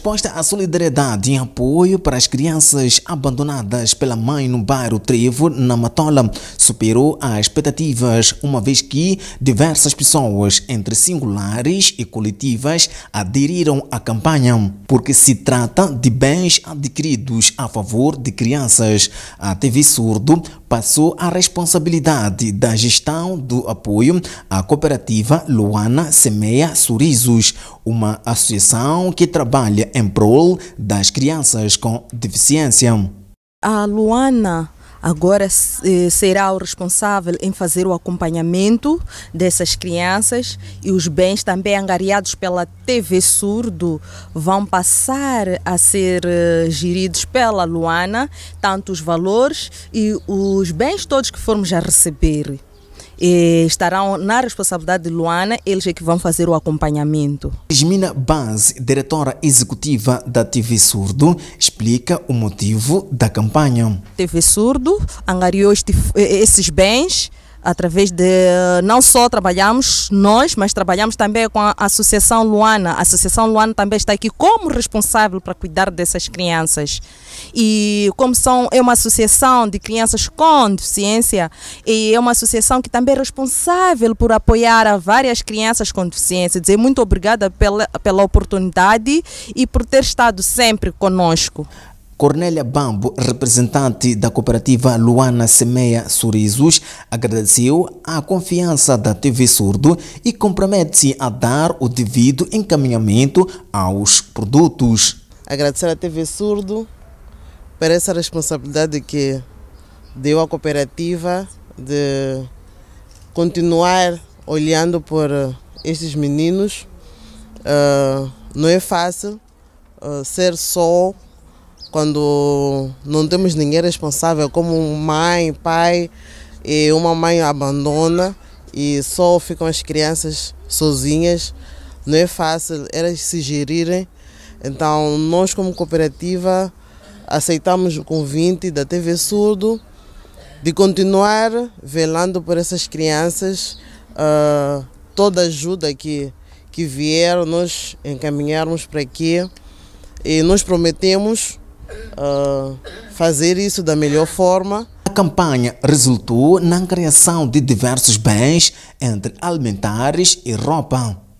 resposta à solidariedade e apoio para as crianças abandonadas pela mãe no bairro Trevo, na Matola, superou as expectativas, uma vez que diversas pessoas, entre singulares e coletivas, aderiram à campanha, porque se trata de bens adquiridos a favor de crianças. A TV Surdo passou a responsabilidade da gestão do apoio à cooperativa Luana Semeia Sorrisos, uma associação que trabalha em prol das crianças com deficiência. A Luana agora eh, será o responsável em fazer o acompanhamento dessas crianças e os bens também angariados pela TV Surdo vão passar a ser eh, geridos pela Luana, tanto os valores e os bens todos que formos a receber estarão na responsabilidade de Luana, eles é que vão fazer o acompanhamento. Ismina Banz, diretora executiva da TV Surdo, explica o motivo da campanha. TV Surdo angariou estes, esses bens através de não só trabalhamos nós, mas trabalhamos também com a Associação Luana. A Associação Luana também está aqui como responsável para cuidar dessas crianças. E como são é uma associação de crianças com deficiência e é uma associação que também é responsável por apoiar a várias crianças com deficiência. Dizer muito obrigada pela, pela oportunidade e por ter estado sempre conosco. Cornélia Bambo, representante da cooperativa Luana Semeia Sorrisos, agradeceu a confiança da TV Surdo e compromete-se a dar o devido encaminhamento aos produtos. Agradecer à TV Surdo por essa responsabilidade que deu à cooperativa de continuar olhando por eh, estes meninos. Uh, não é fácil uh, ser só quando não temos ninguém responsável, como mãe, pai, e uma mãe abandona e só ficam as crianças sozinhas, não é fácil elas se gerirem. Então, nós, como cooperativa, aceitamos o convite da TV Surdo de continuar velando por essas crianças. Uh, toda ajuda que, que vier, nós encaminharmos para aqui. E nós prometemos uh, fazer isso da melhor forma. A campanha resultou na criação de diversos bens, entre alimentares e roupa.